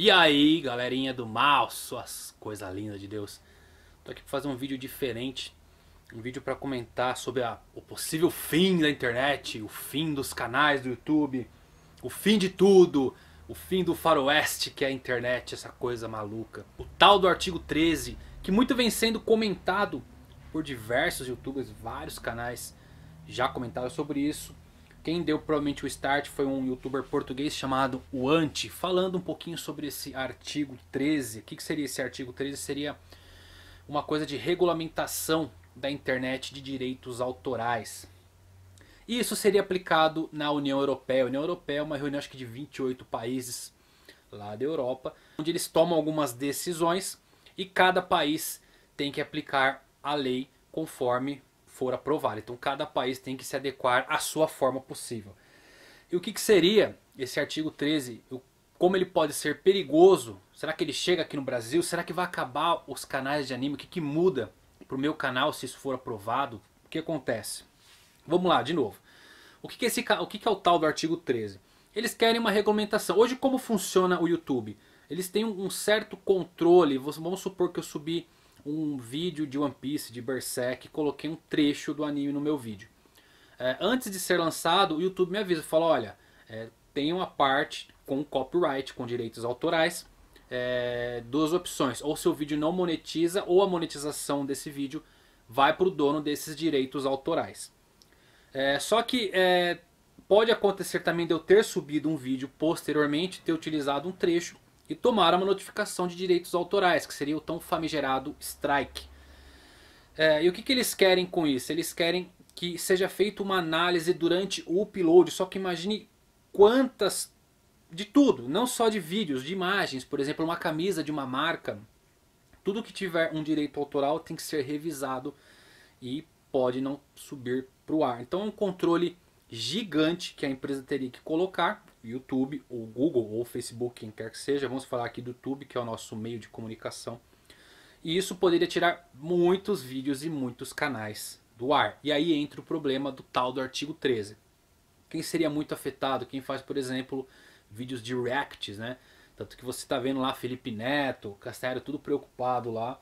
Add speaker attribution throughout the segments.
Speaker 1: E aí, galerinha do mal, suas coisas lindas de Deus. Tô aqui para fazer um vídeo diferente, um vídeo para comentar sobre a, o possível fim da internet, o fim dos canais do YouTube, o fim de tudo, o fim do faroeste que é a internet, essa coisa maluca. O tal do artigo 13, que muito vem sendo comentado por diversos youtubers, vários canais já comentaram sobre isso. Quem deu provavelmente o start foi um youtuber português chamado o Anti, falando um pouquinho sobre esse artigo 13. O que, que seria esse artigo 13? Seria uma coisa de regulamentação da internet de direitos autorais. E isso seria aplicado na União Europeia. A União Europeia é uma reunião acho que de 28 países lá da Europa, onde eles tomam algumas decisões e cada país tem que aplicar a lei conforme for aprovada. Então cada país tem que se adequar à sua forma possível. E o que, que seria esse artigo 13? Como ele pode ser perigoso? Será que ele chega aqui no Brasil? Será que vai acabar os canais de anime? O que, que muda para o meu canal se isso for aprovado? O que acontece? Vamos lá, de novo. O que, que, esse, o, que, que é o tal do artigo 13? Eles querem uma regulamentação. Hoje como funciona o YouTube? Eles têm um certo controle. Vamos supor que eu subi um vídeo de One Piece, de Berserk, coloquei um trecho do anime no meu vídeo. É, antes de ser lançado, o YouTube me avisa, fala, olha, é, tem uma parte com copyright, com direitos autorais, é, duas opções, ou seu vídeo não monetiza, ou a monetização desse vídeo vai para o dono desses direitos autorais. É, só que é, pode acontecer também de eu ter subido um vídeo posteriormente, ter utilizado um trecho e tomaram uma notificação de direitos autorais, que seria o tão famigerado strike. É, e o que, que eles querem com isso? Eles querem que seja feita uma análise durante o upload, só que imagine quantas de tudo, não só de vídeos, de imagens, por exemplo, uma camisa de uma marca, tudo que tiver um direito autoral tem que ser revisado e pode não subir para o ar. Então é um controle gigante que a empresa teria que colocar YouTube, ou Google, ou Facebook, quem quer que seja. Vamos falar aqui do YouTube, que é o nosso meio de comunicação. E isso poderia tirar muitos vídeos e muitos canais do ar. E aí entra o problema do tal do artigo 13. Quem seria muito afetado? Quem faz, por exemplo, vídeos de reacts, né? Tanto que você está vendo lá Felipe Neto, Castelo, tudo preocupado lá,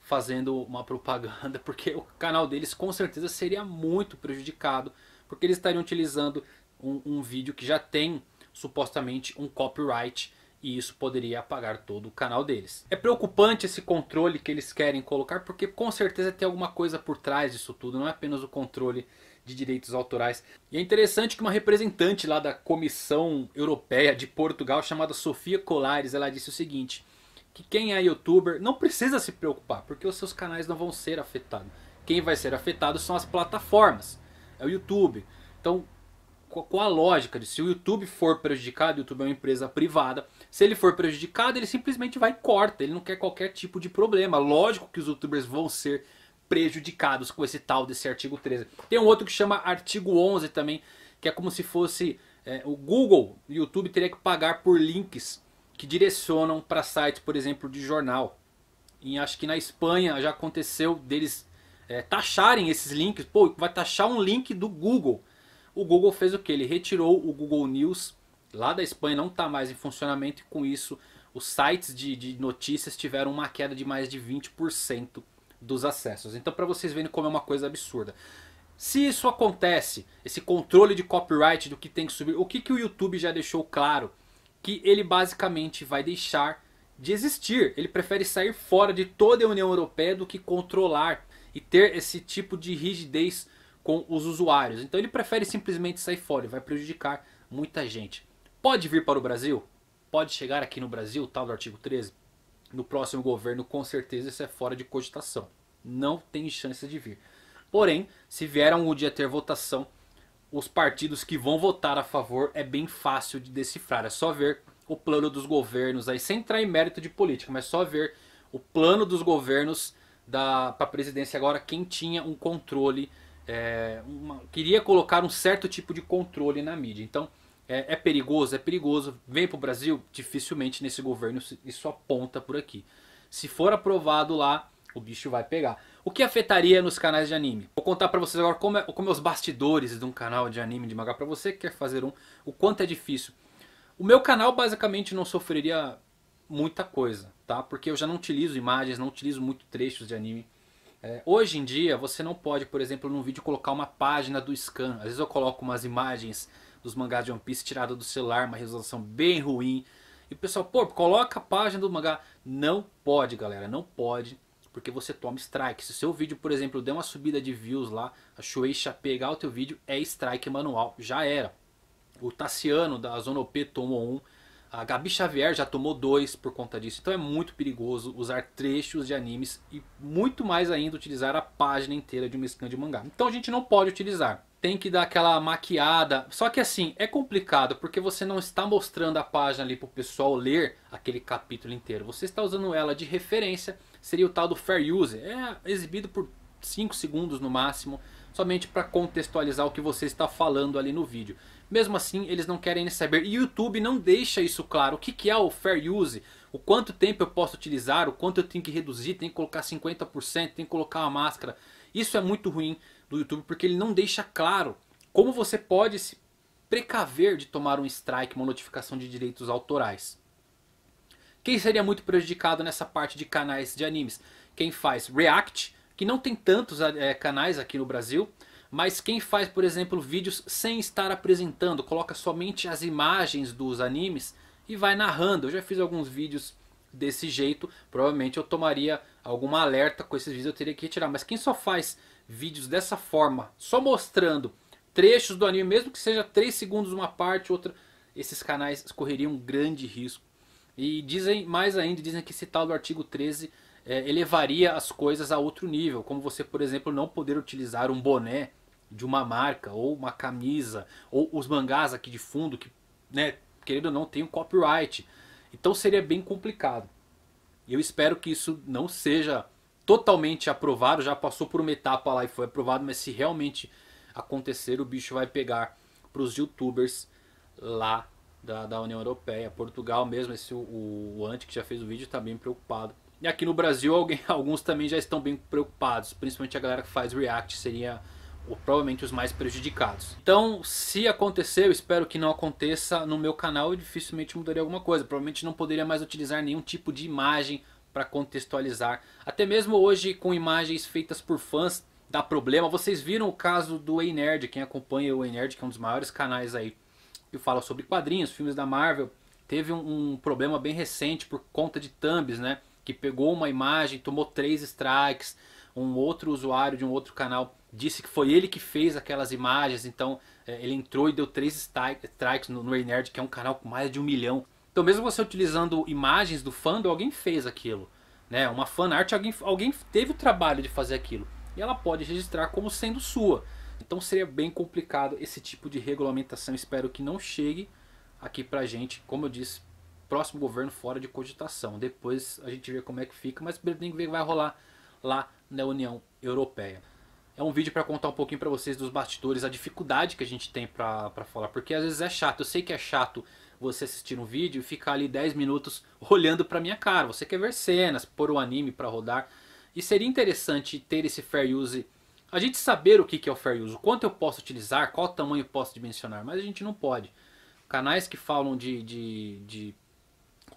Speaker 1: fazendo uma propaganda, porque o canal deles com certeza seria muito prejudicado, porque eles estariam utilizando um, um vídeo que já tem supostamente um copyright e isso poderia apagar todo o canal deles. É preocupante esse controle que eles querem colocar porque com certeza tem alguma coisa por trás disso tudo, não é apenas o controle de direitos autorais. E é interessante que uma representante lá da Comissão Europeia de Portugal chamada Sofia Colares, ela disse o seguinte, que quem é youtuber não precisa se preocupar, porque os seus canais não vão ser afetados. Quem vai ser afetado são as plataformas, é o YouTube. Então com a lógica de se o YouTube for prejudicado, o YouTube é uma empresa privada, se ele for prejudicado, ele simplesmente vai e corta, ele não quer qualquer tipo de problema. Lógico que os youtubers vão ser prejudicados com esse tal desse artigo 13. Tem um outro que chama artigo 11 também, que é como se fosse é, o Google, o YouTube teria que pagar por links que direcionam para sites, por exemplo, de jornal. E acho que na Espanha já aconteceu deles é, taxarem esses links. Pô, vai taxar um link do Google. O Google fez o que? Ele retirou o Google News lá da Espanha, não está mais em funcionamento, e com isso os sites de, de notícias tiveram uma queda de mais de 20% dos acessos. Então, para vocês verem como é uma coisa absurda. Se isso acontece, esse controle de copyright do que tem que subir, o que, que o YouTube já deixou claro? Que ele basicamente vai deixar de existir. Ele prefere sair fora de toda a União Europeia do que controlar e ter esse tipo de rigidez com os usuários. Então ele prefere simplesmente sair fora, vai prejudicar muita gente. Pode vir para o Brasil? Pode chegar aqui no Brasil, tal do artigo 13? No próximo governo, com certeza isso é fora de cogitação. Não tem chance de vir. Porém, se vier um dia ter votação, os partidos que vão votar a favor é bem fácil de decifrar. É só ver o plano dos governos, aí sem entrar em mérito de política, mas só ver o plano dos governos para a presidência agora, quem tinha um controle é, uma, queria colocar um certo tipo de controle na mídia. Então, é, é perigoso, é perigoso. Vem para o Brasil, dificilmente nesse governo isso aponta por aqui. Se for aprovado lá, o bicho vai pegar. O que afetaria nos canais de anime? Vou contar para vocês agora como é, como é os bastidores de um canal de anime de mangá. Para você que quer fazer um, o quanto é difícil. O meu canal basicamente não sofreria muita coisa, tá? Porque eu já não utilizo imagens, não utilizo muito trechos de anime. É, hoje em dia, você não pode, por exemplo, num vídeo colocar uma página do scan. Às vezes eu coloco umas imagens dos mangás de One Piece tirada do celular, uma resolução bem ruim. E o pessoal, pô, coloca a página do mangá. Não pode, galera, não pode, porque você toma strike. Se o seu vídeo, por exemplo, der uma subida de views lá, a Shueisha pegar o teu vídeo, é strike manual, já era. O Tassiano da Zona OP tomou um a Gabi Xavier já tomou dois por conta disso, então é muito perigoso usar trechos de animes e muito mais ainda utilizar a página inteira de uma scan de mangá. Então a gente não pode utilizar. Tem que dar aquela maquiada. Só que assim, é complicado porque você não está mostrando a página ali para o pessoal ler aquele capítulo inteiro. Você está usando ela de referência, seria o tal do fair use. É exibido por 5 segundos no máximo somente para contextualizar o que você está falando ali no vídeo. Mesmo assim, eles não querem saber. E o YouTube não deixa isso claro. O que, que é o Fair Use? O quanto tempo eu posso utilizar? O quanto eu tenho que reduzir? Tem que colocar 50%? Tem que colocar a máscara? Isso é muito ruim do YouTube porque ele não deixa claro como você pode se precaver de tomar um strike, uma notificação de direitos autorais. Quem seria muito prejudicado nessa parte de canais de animes? Quem faz react que não tem tantos é, canais aqui no Brasil, mas quem faz, por exemplo, vídeos sem estar apresentando, coloca somente as imagens dos animes e vai narrando. Eu já fiz alguns vídeos desse jeito, provavelmente eu tomaria alguma alerta com esses vídeos, eu teria que retirar. Mas quem só faz vídeos dessa forma, só mostrando trechos do anime, mesmo que seja 3 segundos uma parte, outra, esses canais correriam um grande risco. E dizem mais ainda, dizem que esse tal do artigo 13 é, elevaria as coisas a outro nível, como você, por exemplo, não poder utilizar um boné de uma marca ou uma camisa ou os mangás aqui de fundo que, né, querendo ou não, tem um copyright. Então seria bem complicado. Eu espero que isso não seja totalmente aprovado, já passou por uma etapa lá e foi aprovado, mas se realmente acontecer, o bicho vai pegar para os youtubers lá da, da União Europeia. Portugal mesmo, esse o, o Ante que já fez o vídeo, está bem preocupado e aqui no Brasil alguém, alguns também já estão bem preocupados, principalmente a galera que faz React seria ou, provavelmente os mais prejudicados. Então, se aconteceu, espero que não aconteça, no meu canal eu dificilmente mudaria alguma coisa. Provavelmente não poderia mais utilizar nenhum tipo de imagem para contextualizar. Até mesmo hoje com imagens feitas por fãs dá problema. Vocês viram o caso do Ei Nerd, quem acompanha o Ei Nerd, que é um dos maiores canais aí que fala sobre quadrinhos, filmes da Marvel, teve um, um problema bem recente por conta de thumbs, né? que pegou uma imagem, tomou três strikes, um outro usuário de um outro canal disse que foi ele que fez aquelas imagens, então é, ele entrou e deu três strikes no, no Nerd, que é um canal com mais de um milhão. Então mesmo você utilizando imagens do fandom, alguém fez aquilo. Né? Uma fanart, alguém, alguém teve o trabalho de fazer aquilo. E ela pode registrar como sendo sua. Então seria bem complicado esse tipo de regulamentação. Espero que não chegue aqui pra gente. Como eu disse, próximo governo fora de cogitação. Depois a gente vê como é que fica, mas tem que ver que vai rolar lá na União Europeia. É um vídeo para contar um pouquinho para vocês dos bastidores, a dificuldade que a gente tem para falar, porque às vezes é chato. Eu sei que é chato você assistir um vídeo e ficar ali 10 minutos olhando para minha cara. Você quer ver cenas, pôr o anime para rodar. E seria interessante ter esse fair use, a gente saber o que é o fair use, quanto eu posso utilizar, qual tamanho eu posso dimensionar, mas a gente não pode. Canais que falam de, de, de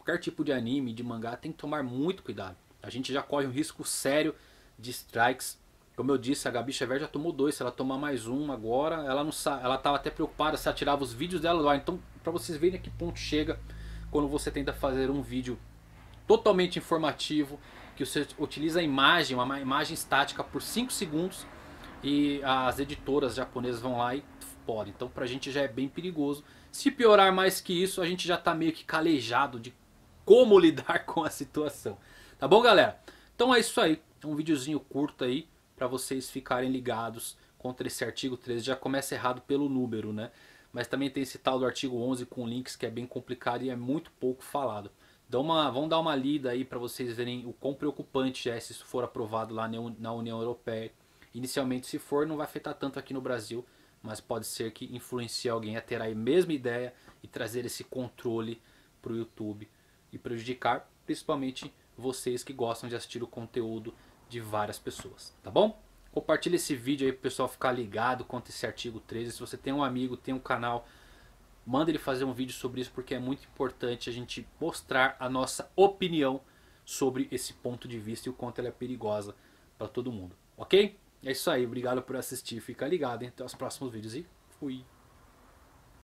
Speaker 1: qualquer tipo de anime, de mangá, tem que tomar muito cuidado. A gente já corre um risco sério de strikes. Como eu disse, a Gabi Chever já tomou dois. Se ela tomar mais um agora, ela não sabe. Ela estava até preocupada se atirava os vídeos dela lá. Então, para vocês verem a que ponto chega quando você tenta fazer um vídeo totalmente informativo, que você utiliza a imagem, uma imagem estática por 5 segundos e as editoras japonesas vão lá e podem. Então, para a gente já é bem perigoso. Se piorar mais que isso, a gente já está meio que calejado de como lidar com a situação. Tá bom, galera? Então é isso aí. É um videozinho curto aí para vocês ficarem ligados contra esse artigo 13. Já começa errado pelo número, né? Mas também tem esse tal do artigo 11 com links que é bem complicado e é muito pouco falado. Dá uma, vão dar uma lida aí para vocês verem o quão preocupante é se isso for aprovado lá na União Europeia. Inicialmente, se for, não vai afetar tanto aqui no Brasil, mas pode ser que influencie alguém a ter a mesma ideia e trazer esse controle para o YouTube e prejudicar principalmente vocês que gostam de assistir o conteúdo de várias pessoas, tá bom? Compartilha esse vídeo aí pro pessoal ficar ligado quanto esse artigo 13. Se você tem um amigo, tem um canal, manda ele fazer um vídeo sobre isso porque é muito importante a gente mostrar a nossa opinião sobre esse ponto de vista e o quanto ela é perigosa para todo mundo, ok? É isso aí, obrigado por assistir, fica ligado, hein? até os próximos vídeos e fui!